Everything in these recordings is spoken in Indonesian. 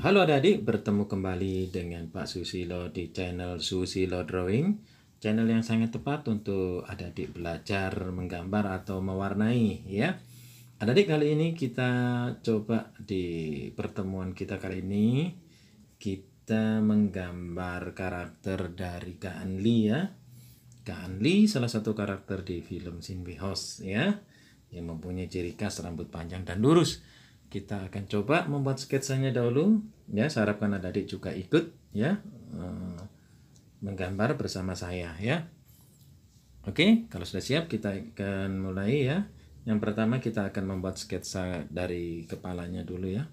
Halo adik-adik, bertemu kembali dengan Pak Susilo di channel Susilo Drawing Channel yang sangat tepat untuk adik-adik belajar menggambar atau mewarnai ya Adik-adik kali ini kita coba di pertemuan kita kali ini Kita menggambar karakter dari Kak Anli ya Kak Anli salah satu karakter di film Sinbi House ya Yang mempunyai ciri khas rambut panjang dan lurus kita akan coba membuat sketsanya dahulu ya saya harapkan adik-adik juga ikut ya eh, menggambar bersama saya ya oke kalau sudah siap kita akan mulai ya yang pertama kita akan membuat sketsa dari kepalanya dulu ya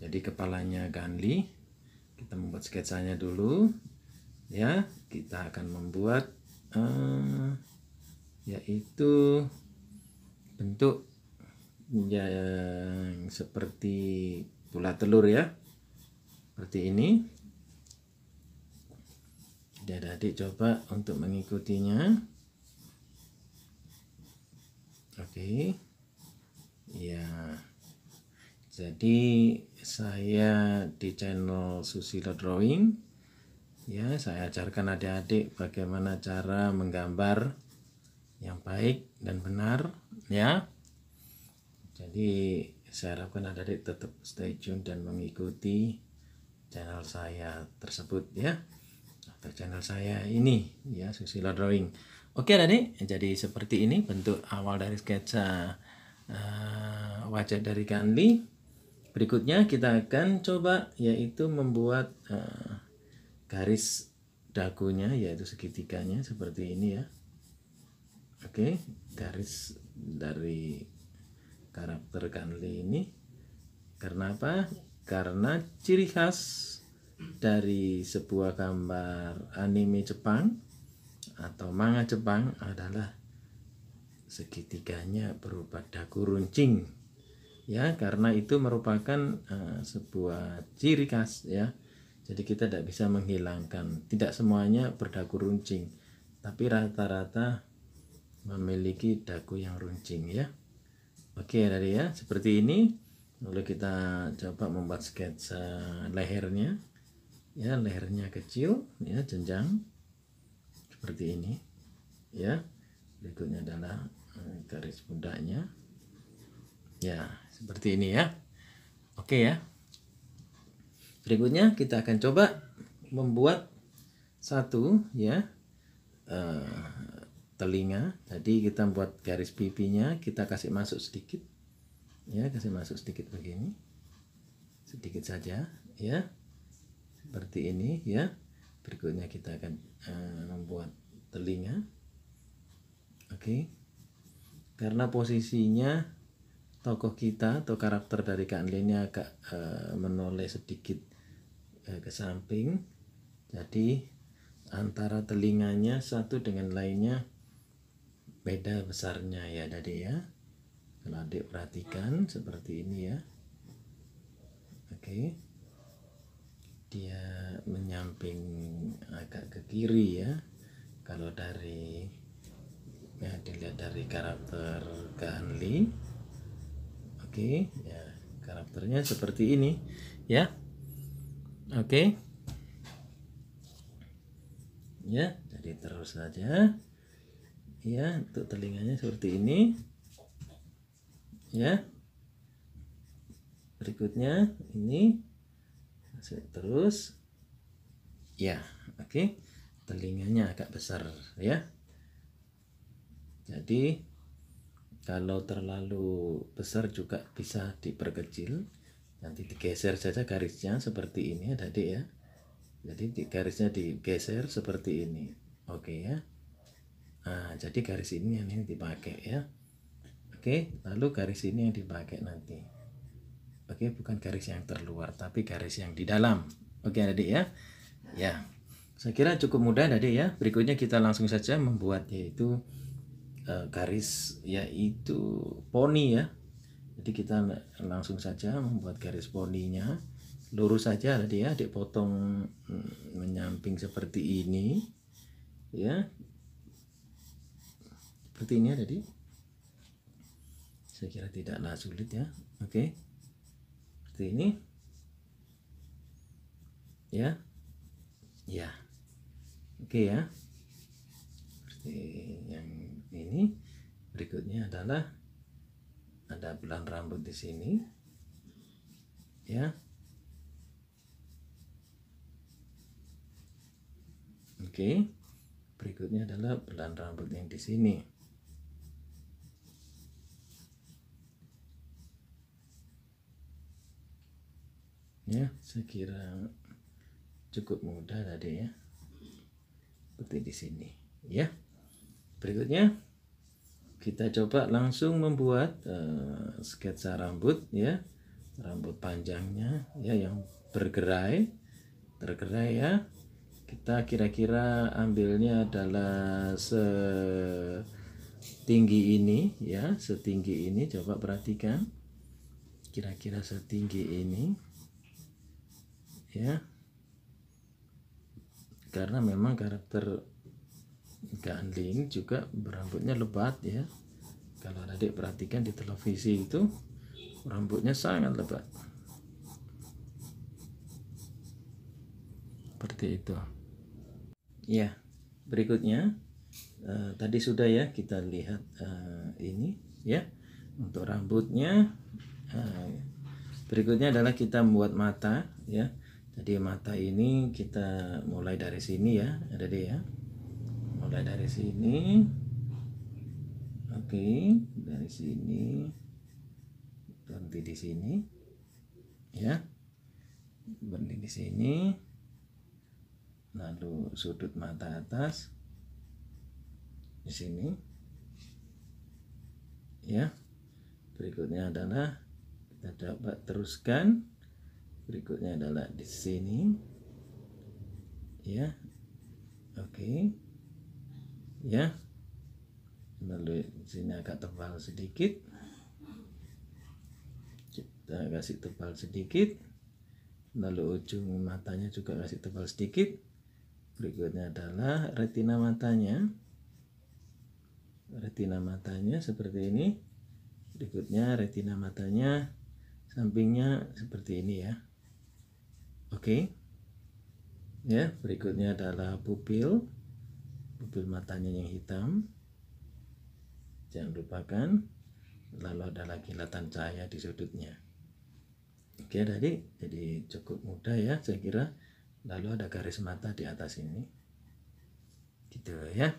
jadi kepalanya Ganli kita membuat sketsanya dulu ya kita akan membuat uh, yaitu bentuk yang seperti bola telur ya seperti ini adik-adik coba untuk mengikutinya oke ya jadi saya di channel Susilo Drawing ya saya ajarkan adik-adik bagaimana cara menggambar yang baik dan benar ya jadi saya harapkan anda adik tetap stay tune dan mengikuti channel saya tersebut ya atau channel saya ini ya Susilo Drawing. Oke adik, jadi seperti ini bentuk awal dari sketsa uh, wajah dari Kanli. Berikutnya kita akan coba yaitu membuat uh, garis dagunya yaitu segitiganya seperti ini ya. Oke, garis dari karakter Kanli ini karena apa? Karena ciri khas dari sebuah gambar anime Jepang atau manga Jepang adalah segitiganya berupa dagu runcing ya karena itu merupakan uh, sebuah ciri khas ya jadi kita tidak bisa menghilangkan tidak semuanya berdagu runcing tapi rata-rata memiliki dagu yang runcing ya Oke dari ya seperti ini lalu kita coba membuat sketsa lehernya ya lehernya kecil ya jenjang seperti ini ya berikutnya adalah eh, garis pundaknya ya seperti ini ya oke ya berikutnya kita akan coba membuat satu ya uh, telinga. Jadi kita buat garis pipinya, kita kasih masuk sedikit. Ya, kasih masuk sedikit begini. Sedikit saja, ya. Seperti ini, ya. Berikutnya kita akan uh, membuat telinga. Oke. Karena posisinya tokoh kita atau karakter dari Kak agak uh, menoleh sedikit uh, ke samping. Jadi antara telinganya satu dengan lainnya beda besarnya ya Dade ya. Kalau Adik perhatikan seperti ini ya. Oke. Okay. Dia menyamping agak ke kiri ya. Kalau dari ya dilihat dari karakter Ganli. Oke, okay. ya karakternya seperti ini ya. Oke. Okay. Ya, jadi terus saja ya untuk telinganya seperti ini ya berikutnya ini masuk terus ya oke okay. telinganya agak besar ya jadi kalau terlalu besar juga bisa diperkecil nanti digeser saja garisnya seperti ini tadi ya jadi garisnya digeser seperti ini oke okay, ya nah jadi garis ini yang ini dipakai ya oke lalu garis ini yang dipakai nanti oke bukan garis yang terluar tapi garis yang di dalam oke adik ya ya saya kira cukup mudah adik ya berikutnya kita langsung saja membuat yaitu uh, garis yaitu poni ya jadi kita langsung saja membuat garis poninya lurus saja tadi ya dipotong mm, menyamping seperti ini ya seperti ini ya jadi saya kira tidaklah sulit ya oke seperti ini ya ya oke ya seperti yang ini berikutnya adalah ada bulan rambut di sini ya oke berikutnya adalah bulan rambut yang di sini ya saya kira cukup mudah tadi ya seperti di sini ya berikutnya kita coba langsung membuat uh, sketsa rambut ya rambut panjangnya ya yang bergerai bergerai ya kita kira-kira ambilnya adalah setinggi ini ya setinggi ini coba perhatikan kira-kira setinggi ini ya karena memang karakter Gandling juga berambutnya lebat ya kalau adik perhatikan di televisi itu rambutnya sangat lebat seperti itu ya berikutnya uh, tadi sudah ya kita lihat uh, ini ya untuk rambutnya uh, berikutnya adalah kita membuat mata ya jadi mata ini kita mulai dari sini ya ada deh ya mulai dari sini oke dari sini berhenti di sini ya berhenti di sini lalu sudut mata atas di sini ya berikutnya adalah kita coba teruskan berikutnya adalah di sini ya oke okay. ya lalu sini agak tebal sedikit kita kasih tebal sedikit lalu ujung matanya juga kasih tebal sedikit berikutnya adalah retina matanya retina matanya seperti ini berikutnya retina matanya sampingnya seperti ini ya Oke. Okay. Ya, berikutnya adalah pupil. Pupil matanya yang hitam. Jangan lupakan. Lalu ada lagi latan cahaya di sudutnya. Oke, okay, tadi jadi cukup mudah ya saya kira. Lalu ada garis mata di atas ini. Gitu ya.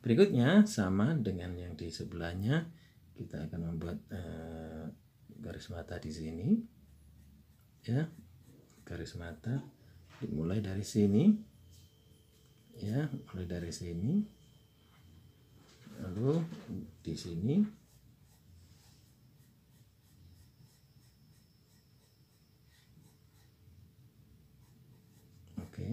Berikutnya sama dengan yang di sebelahnya kita akan membuat uh, garis mata di sini. Ya, garis mata dimulai dari sini ya mulai dari sini lalu di sini oke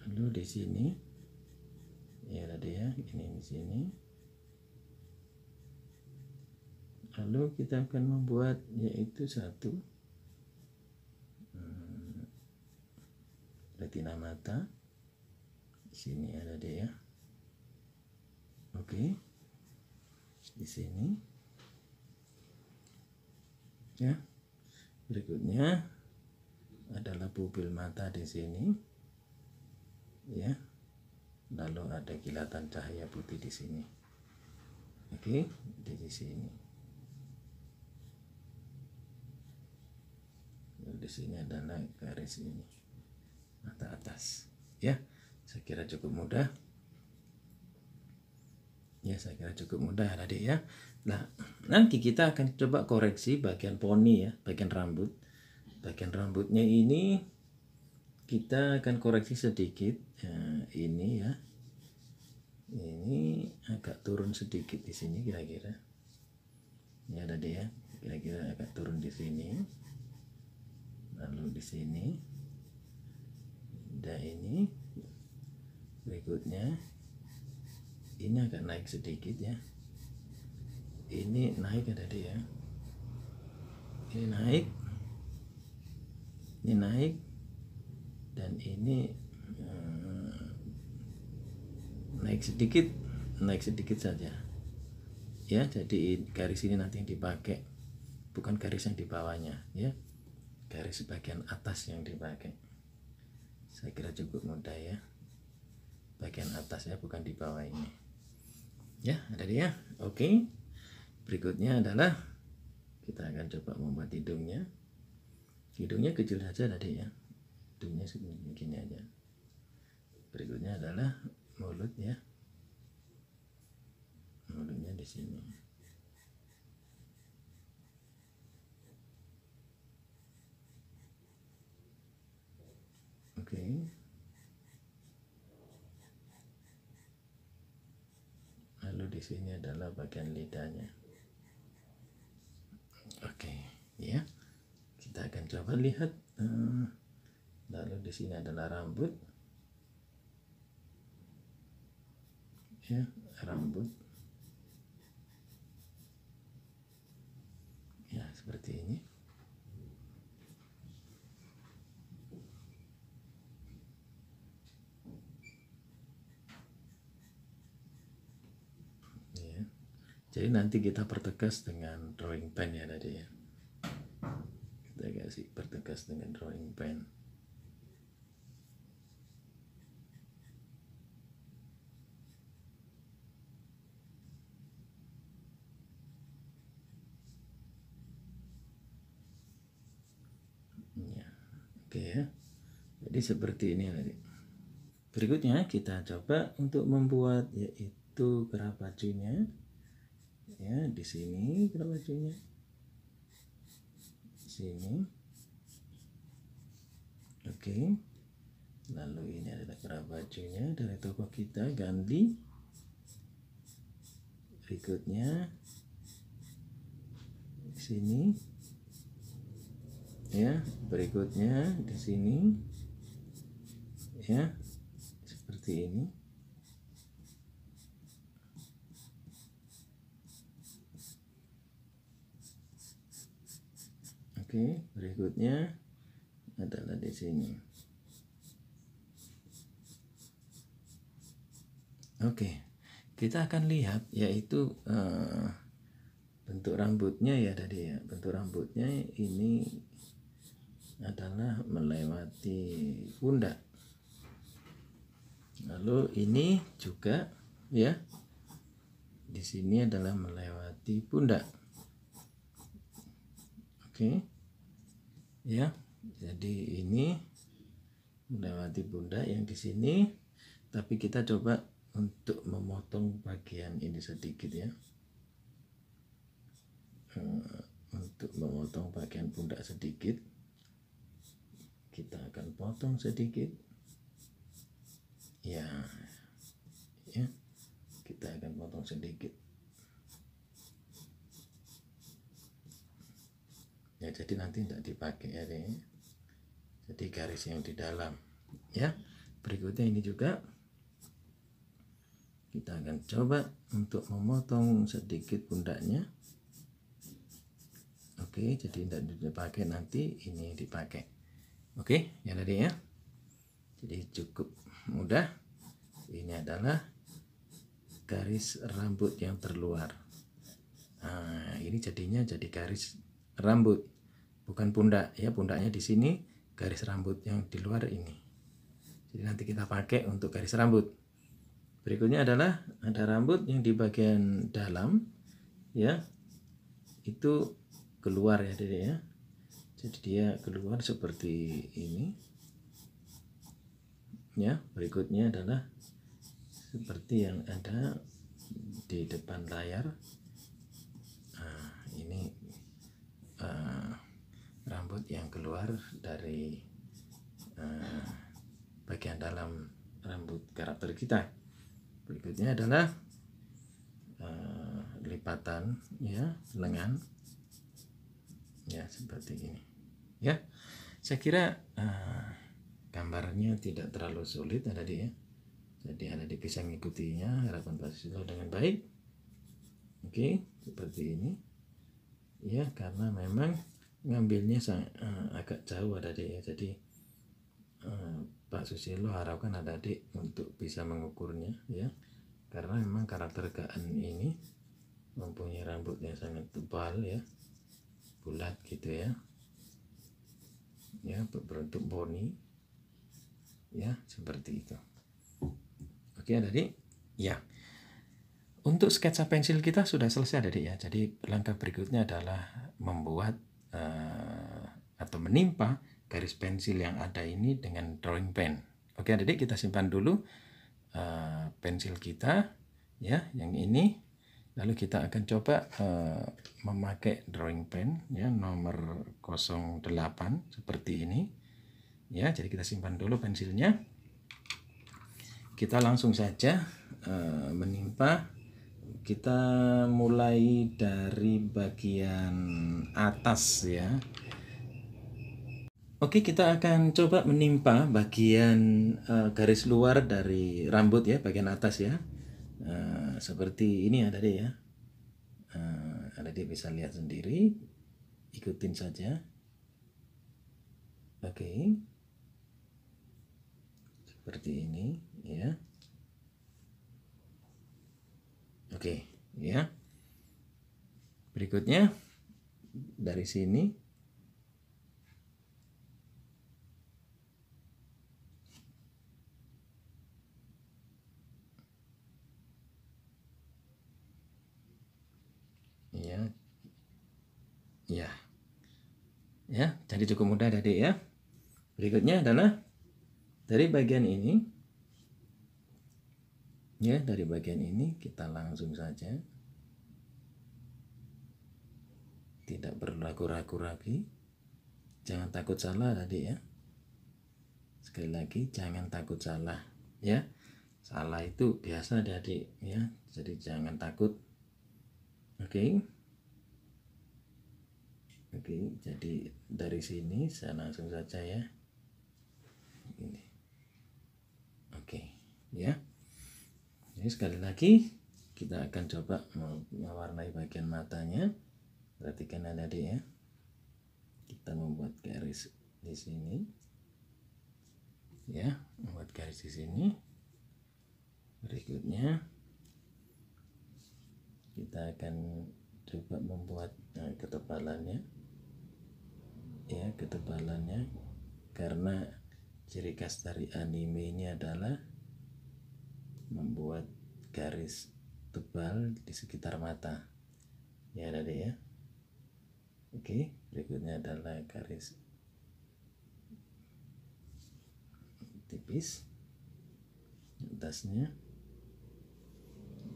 lalu di sini tadi ya ini di sini lalu kita akan membuat yaitu satu hmm, retina mata di sini ada dia ya oke di sini ya berikutnya adalah pupil mata di sini ya lalu ada kilatan cahaya putih di sini oke okay? di sini lalu di sini ada naik garis ini mata atas ya saya kira cukup mudah ya saya kira cukup mudah Adik ya nah nanti kita akan coba koreksi bagian poni ya bagian rambut bagian rambutnya ini kita akan koreksi sedikit ya, ini ya ini agak turun sedikit di sini kira-kira ini ada dia kira-kira agak turun di sini lalu di sini dan ini berikutnya ini agak naik sedikit ya ini naik ada dia ini naik ini naik dan ini naik sedikit naik sedikit saja ya jadi garis ini nanti yang dipakai bukan garis yang di bawahnya ya garis bagian atas yang dipakai saya kira cukup mudah ya bagian atas ya bukan di bawah ini ya ada dia oke berikutnya adalah kita akan coba membuat hidungnya hidungnya kecil saja tadi ya hidungnya segini aja berikutnya adalah mulut ya mulutnya di sini oke lalu di sini adalah bagian lidahnya oke ya kita akan coba lihat eh, lalu di sini adalah rambut ya rambut ya seperti ini ya. jadi nanti kita pertegas dengan drawing pen ya tadi ya kita kasih pertegas dengan drawing pen Oke ya. Jadi seperti ini tadi. Ya, Berikutnya kita coba untuk membuat yaitu kerapacunya Ya, di sini kerapacunya Di sini. Oke. Lalu ini adalah kerapacunya dari toko kita Gandhi. Berikutnya di sini ya berikutnya di sini ya seperti ini Oke, berikutnya adalah di sini. Oke, kita akan lihat yaitu uh, bentuk rambutnya ya tadi ya. Bentuk rambutnya ini adalah melewati pundak. Lalu ini juga ya. Di sini adalah melewati pundak. Oke. Ya. Jadi ini melewati pundak yang di sini tapi kita coba untuk memotong bagian ini sedikit ya eh, untuk memotong bagian pundak sedikit kita akan potong sedikit ya ya kita akan potong sedikit ya jadi nanti tidak dipakai ya deh. jadi garis yang di dalam ya berikutnya ini juga kita akan coba untuk memotong sedikit pundaknya oke jadi tidak dipakai nanti ini dipakai Oke, okay, yang tadi ya. Jadi cukup mudah. Ini adalah garis rambut yang terluar. Nah, ini jadinya jadi garis rambut, bukan pundak ya. Pundaknya di sini, garis rambut yang di luar ini. Jadi nanti kita pakai untuk garis rambut. Berikutnya adalah ada rambut yang di bagian dalam ya. Itu keluar ya, Dede ya jadi dia keluar seperti ini ya berikutnya adalah seperti yang ada di depan layar nah, ini uh, rambut yang keluar dari uh, bagian dalam rambut karakter kita berikutnya adalah uh, lipatan ya lengan ya seperti ini ya saya kira uh, gambarnya tidak terlalu sulit ada di ya jadi ada di bisa mengikutinya harapan susilo dengan baik oke okay, seperti ini ya karena memang ngambilnya sang, uh, eh, agak jauh ada di ya jadi eh, Pak Susilo harapkan ada di untuk bisa mengukurnya ya karena memang karakter Gaan ini mempunyai rambut yang sangat tebal ya bulat gitu ya ya berbentuk boni ya seperti itu oke adik ya untuk sketsa pensil kita sudah selesai adik ya jadi langkah berikutnya adalah membuat uh, atau menimpa garis pensil yang ada ini dengan drawing pen oke adik kita simpan dulu uh, pensil kita ya yang ini Lalu kita akan coba uh, memakai drawing pen ya nomor 08 seperti ini. Ya, jadi kita simpan dulu pensilnya. Kita langsung saja uh, menimpa kita mulai dari bagian atas ya. Oke, kita akan coba menimpa bagian uh, garis luar dari rambut ya, bagian atas ya. Eh, seperti ini ada ya tadi ya uh, dia bisa lihat sendiri ikutin saja oke okay. seperti ini ya oke okay, ya berikutnya dari sini ya ya ya jadi cukup mudah tadi ya berikutnya adalah dari bagian ini ya dari bagian ini kita langsung saja tidak berlaku-ragu lagi jangan takut salah tadi ya sekali lagi jangan takut salah ya salah itu biasa dari ya jadi jangan takut oke okay. oke okay, jadi dari sini saya langsung saja ya ini oke okay, ya jadi sekali lagi kita akan coba mewarnai bagian matanya perhatikan ada tadi ya kita membuat garis di sini ya membuat garis di sini berikutnya kita akan coba membuat nah, ketebalannya ya ketebalannya karena ciri khas dari anime ini adalah membuat garis tebal di sekitar mata ya tadi ya oke berikutnya adalah garis tipis atasnya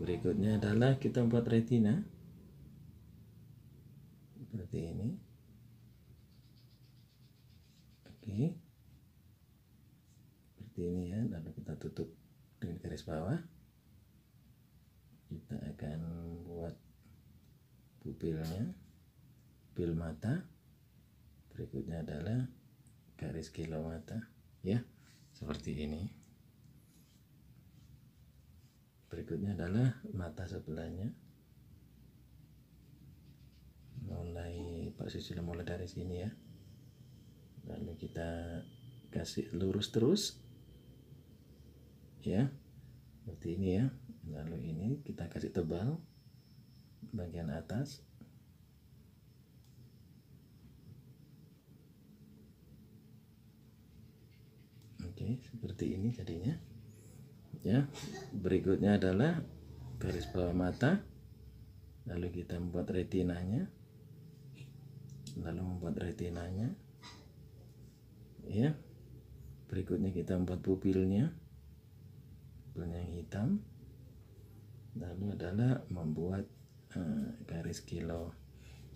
berikutnya adalah kita buat retina seperti ini oke seperti ini ya lalu kita tutup dengan garis bawah kita akan buat pupilnya pupil mata berikutnya adalah garis kilo mata ya seperti ini berikutnya adalah mata sebelahnya mulai Pak Susilo mulai dari sini ya lalu kita kasih lurus terus ya seperti ini ya lalu ini kita kasih tebal bagian atas oke seperti ini jadinya ya berikutnya adalah garis bawah mata lalu kita membuat retinanya lalu membuat retinanya ya berikutnya kita membuat pupilnya pupilnya yang hitam lalu adalah membuat uh, garis kilo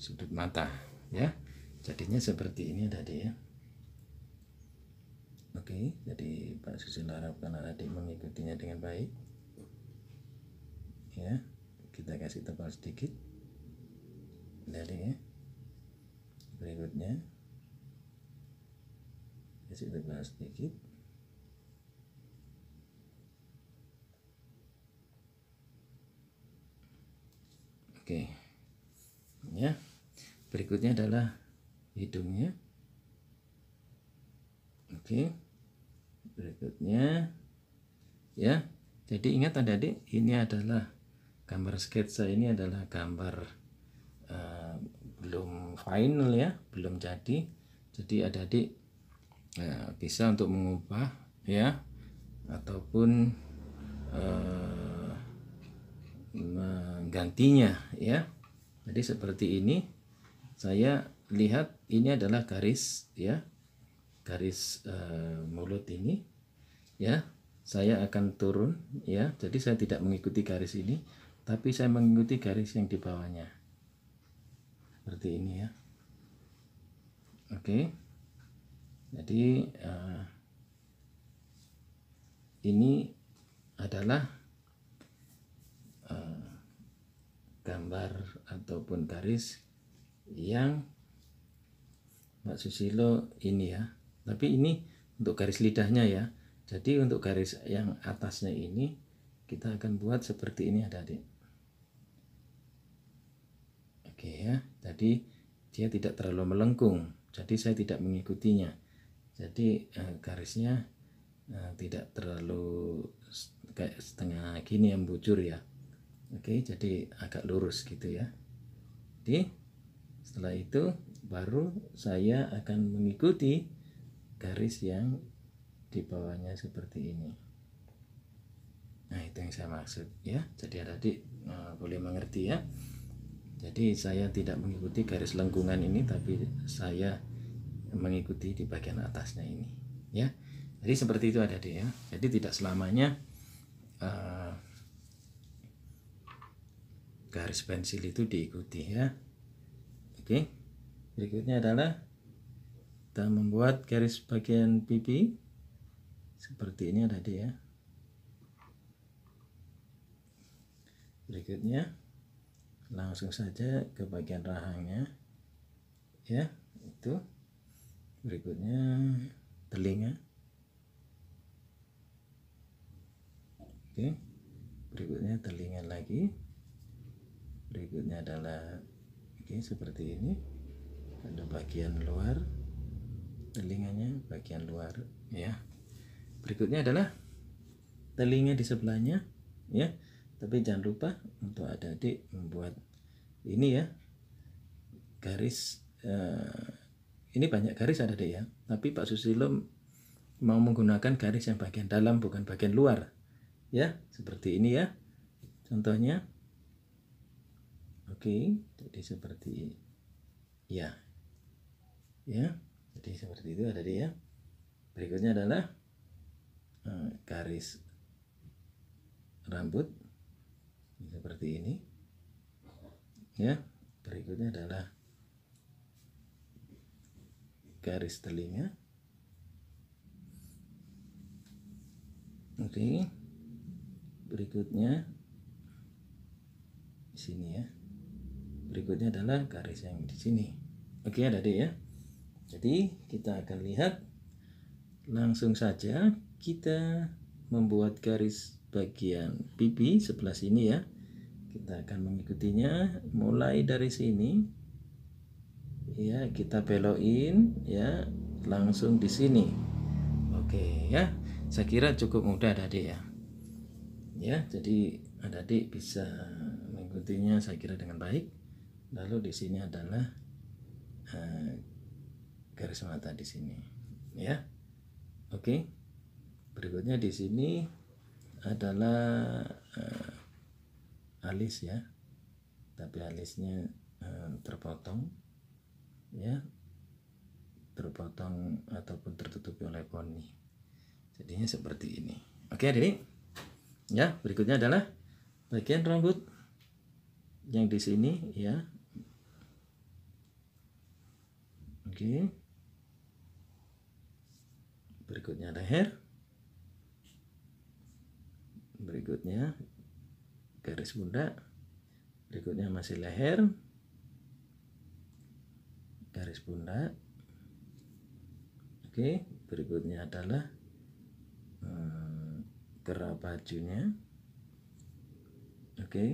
sudut mata ya jadinya seperti ini tadi ya Oke, jadi Pak Susilo harapkan adik mengikutinya dengan baik. Ya, kita kasih tebal sedikit. Dari ya. Berikutnya kasih tebal sedikit. Oke. Okay. Ya. Berikutnya adalah hidungnya. Oke. Okay berikutnya ya jadi ingat adik-adik ini adalah gambar sketsa ini adalah gambar uh, belum final ya belum jadi jadi ada adik uh, eh, bisa untuk mengubah ya ataupun uh, menggantinya ya jadi seperti ini saya lihat ini adalah garis ya garis e, mulut ini ya saya akan turun ya jadi saya tidak mengikuti garis ini tapi saya mengikuti garis yang di bawahnya seperti ini ya oke jadi e, ini adalah eh, gambar ataupun garis yang Mbak Susilo ini ya tapi ini untuk garis lidahnya ya jadi untuk garis yang atasnya ini kita akan buat seperti ini adik-adik oke ya jadi dia tidak terlalu melengkung jadi saya tidak mengikutinya jadi eh, garisnya eh, tidak terlalu kayak setengah gini yang bujur ya oke jadi agak lurus gitu ya jadi setelah itu baru saya akan mengikuti garis yang di bawahnya seperti ini nah itu yang saya maksud ya jadi adik-adik uh, boleh mengerti ya jadi saya tidak mengikuti garis lengkungan ini tapi saya mengikuti di bagian atasnya ini ya jadi seperti itu ada ya jadi tidak selamanya uh, garis pensil itu diikuti ya oke berikutnya adalah kita membuat garis bagian pipi seperti ini ada dia. berikutnya langsung saja ke bagian rahangnya ya itu berikutnya telinga oke berikutnya telinga lagi berikutnya adalah oke seperti ini ada bagian luar telinganya bagian luar ya berikutnya adalah telinga di sebelahnya ya tapi jangan lupa untuk ada adik membuat ini ya garis eh, ini banyak garis ada deh ya tapi Pak Susilo mau menggunakan garis yang bagian dalam bukan bagian luar ya seperti ini ya contohnya oke jadi seperti ya ya jadi seperti itu ada dia berikutnya adalah eh, garis rambut seperti ini ya berikutnya adalah garis telinga oke berikutnya di sini ya berikutnya adalah garis yang di sini oke ada deh ya jadi kita akan lihat langsung saja kita membuat garis bagian pipi sebelah sini ya. Kita akan mengikutinya mulai dari sini. Ya, kita belokin ya langsung di sini. Oke ya. Saya kira cukup mudah tadi ya. Ya, jadi adik-adik bisa mengikutinya saya kira dengan baik. Lalu di sini adalah eh, garis mata di sini ya oke berikutnya di sini adalah uh, alis ya tapi alisnya uh, terpotong ya terpotong ataupun tertutupi oleh poni jadinya seperti ini oke adik ya berikutnya adalah bagian rambut yang di sini ya oke okay berikutnya leher berikutnya garis bunda berikutnya masih leher garis bunda oke berikutnya adalah hmm, bajunya oke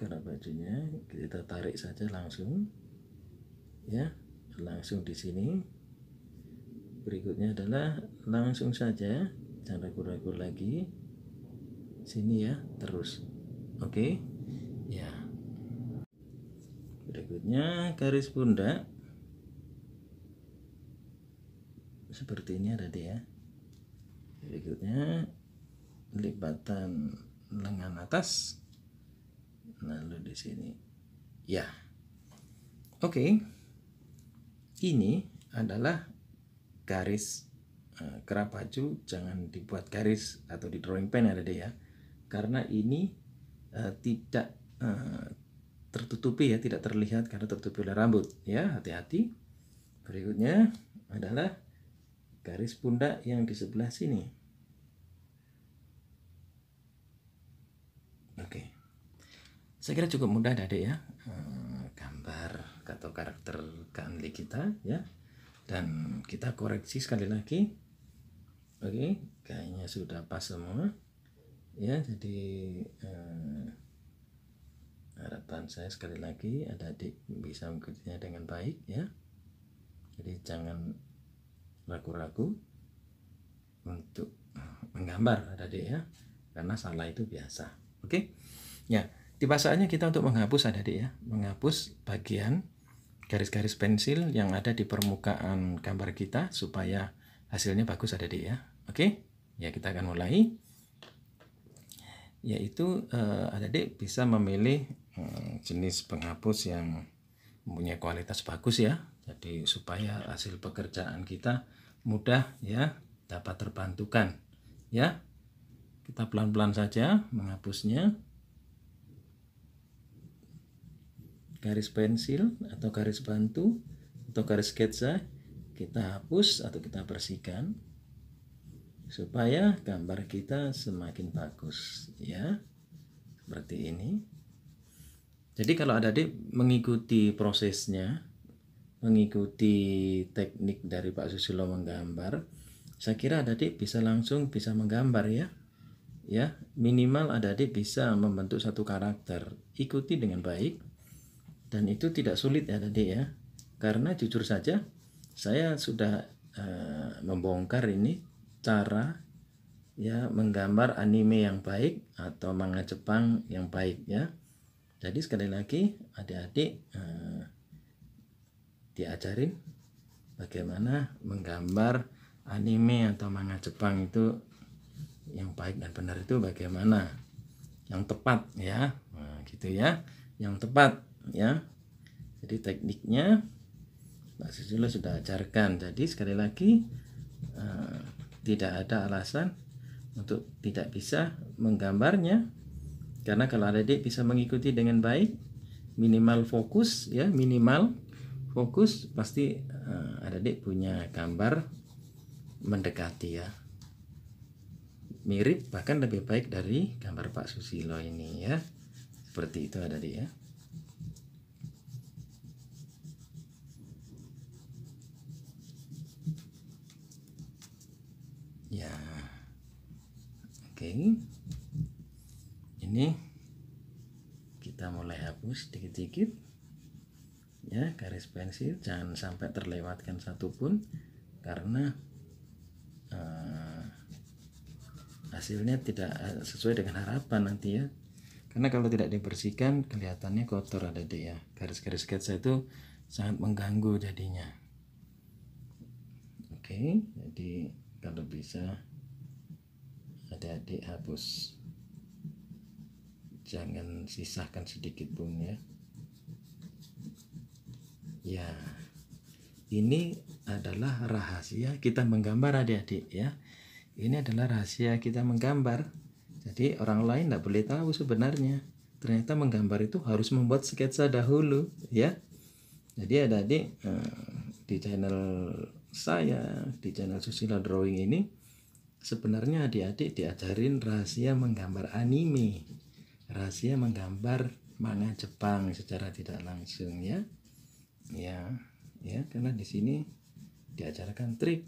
gerak bajunya kita tarik saja langsung ya langsung di sini berikutnya adalah langsung saja jangan ragu-ragu lagi sini ya terus oke okay? ya berikutnya garis pundak seperti ini ada dia berikutnya lipatan lengan atas lalu di sini ya oke okay. ini adalah garis eh, kerap baju jangan dibuat garis atau di drawing pen ada deh ya karena ini uh, tidak uh, tertutupi ya tidak terlihat karena tertutupi oleh rambut ya hati-hati berikutnya adalah garis pundak yang di sebelah sini oke saya kira cukup mudah ada ya uh, gambar atau karakter Kanli kita ya dan kita koreksi sekali lagi oke kayaknya sudah pas semua ya jadi eh, harapan saya sekali lagi ada adik bisa mengikutinya dengan baik ya jadi jangan ragu-ragu untuk menggambar adik-adik ya karena salah itu biasa oke ya tiba saatnya kita untuk menghapus ada adik ya menghapus bagian garis-garis pensil yang ada di permukaan gambar kita supaya hasilnya bagus ada di ya. Oke, ya kita akan mulai. Yaitu eh, ada di bisa memilih eh, jenis penghapus yang mempunyai kualitas bagus ya. Jadi supaya hasil pekerjaan kita mudah ya dapat terbantukan ya. Kita pelan-pelan saja menghapusnya. garis pensil atau garis bantu atau garis sketsa kita hapus atau kita bersihkan supaya gambar kita semakin bagus ya seperti ini jadi kalau ada adik mengikuti prosesnya mengikuti teknik dari Pak Susilo menggambar saya kira ada adik bisa langsung bisa menggambar ya ya minimal ada adik bisa membentuk satu karakter ikuti dengan baik dan itu tidak sulit ya tadi ya karena jujur saja saya sudah uh, membongkar ini cara ya menggambar anime yang baik atau manga Jepang yang baik ya jadi sekali lagi adik-adik uh, diajarin bagaimana menggambar anime atau manga Jepang itu yang baik dan benar itu bagaimana yang tepat ya nah, gitu ya yang tepat ya jadi tekniknya pak Susilo sudah ajarkan jadi sekali lagi uh, tidak ada alasan untuk tidak bisa menggambarnya karena kalau adik bisa mengikuti dengan baik minimal fokus ya minimal fokus pasti uh, eh, adik punya gambar mendekati ya mirip bahkan lebih baik dari gambar Pak Susilo ini ya seperti itu adik ya oke ini kita mulai hapus sedikit-sedikit ya garis pensil jangan sampai terlewatkan satupun karena uh, hasilnya tidak eh, sesuai dengan harapan nanti ya karena kalau tidak dibersihkan kelihatannya kotor ada deh ya garis-garis sketsa itu sangat mengganggu jadinya oke jadi kalau bisa adik-adik hapus jangan sisahkan sedikit pun ya ya ini adalah rahasia kita menggambar adik-adik ya ini adalah rahasia kita menggambar jadi orang lain tidak boleh tahu sebenarnya ternyata menggambar itu harus membuat sketsa dahulu ya jadi adik-adik eh, di channel saya di channel susila drawing ini sebenarnya adik-adik diajarin rahasia menggambar anime, rahasia menggambar manga Jepang secara tidak langsung ya. Ya, ya karena di sini diajarkan trik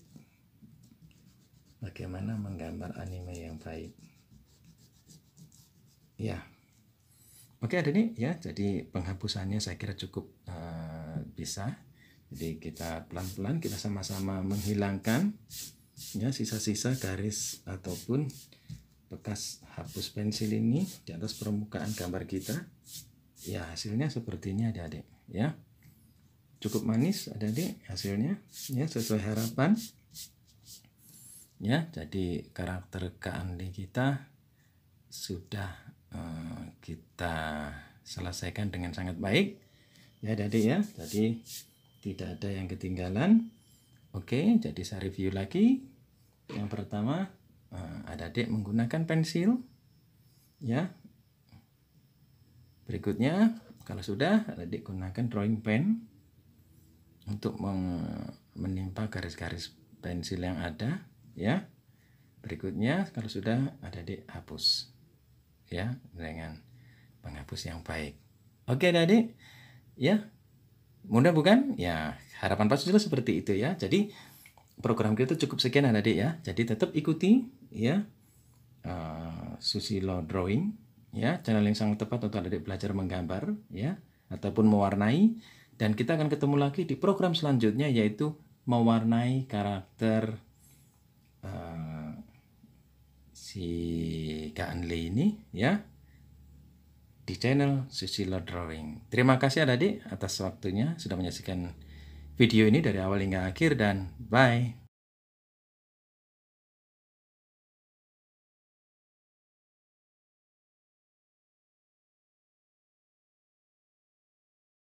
bagaimana menggambar anime yang baik. Ya. Oke, ada nih ya. Jadi penghapusannya saya kira cukup uh, bisa. Jadi kita pelan-pelan kita sama-sama menghilangkan ya sisa-sisa garis ataupun bekas hapus pensil ini di atas permukaan gambar kita ya hasilnya sepertinya ada adik ya cukup manis ada adik hasilnya ya sesuai harapan ya jadi karakter keanli kita sudah uh, kita selesaikan dengan sangat baik ya adik ya jadi tidak ada yang ketinggalan Oke, jadi saya review lagi. Yang pertama, eh, ada adik menggunakan pensil. Ya. Berikutnya, kalau sudah, ada adik gunakan drawing pen untuk menimpa garis-garis pensil yang ada, ya. Berikutnya, kalau sudah, ada adik hapus. Ya, dengan penghapus yang baik. Oke, adik. Ya, Mudah bukan? Ya, harapan Pak Susilo seperti itu ya. Jadi program kita cukup sekian ya adik ya. Jadi tetap ikuti ya uh, Susilo Drawing ya, channel yang sangat tepat untuk adik belajar menggambar ya ataupun mewarnai dan kita akan ketemu lagi di program selanjutnya yaitu mewarnai karakter uh, si Kak Anli ini ya di channel Susilo Drawing. Terima kasih adik atas waktunya sudah menyaksikan video ini dari awal hingga akhir dan bye.